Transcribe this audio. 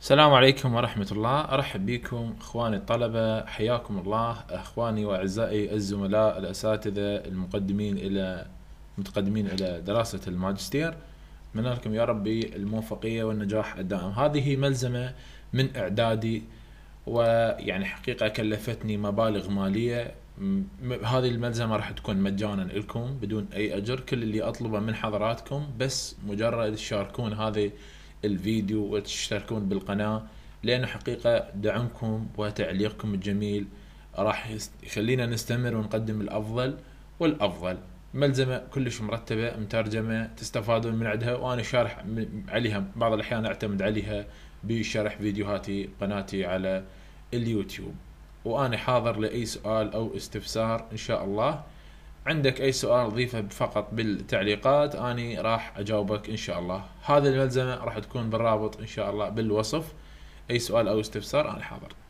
السلام عليكم ورحمة الله أرحب بكم إخواني الطلبة حياكم الله إخواني وأعزائي الزملاء الأساتذة المقدمين إلى متقدمين إلى دراسة الماجستير من لكم يا ربي الموفقية والنجاح الدائم هذه ملزمة من إعدادي ويعني حقيقة كلفتني مبالغ مالية هذه الملزمة راح تكون مجانا لكم بدون أي أجر كل اللي أطلبه من حضراتكم بس مجرد تشاركون هذه الفيديو وتشتركون بالقناه لانه حقيقه دعمكم وتعليقكم الجميل راح يخلينا نستمر ونقدم الافضل والافضل ملزمه كلش مرتبه مترجمه تستفادون من عندها وانا شارح عليها بعض الاحيان اعتمد عليها بشرح فيديوهاتي قناتي على اليوتيوب وانا حاضر لاي سؤال او استفسار ان شاء الله عندك اي سؤال ضيفه فقط بالتعليقات اني راح اجاوبك ان شاء الله هذه الملزمه راح تكون بالرابط ان شاء الله بالوصف اي سؤال او استفسار انا حاضر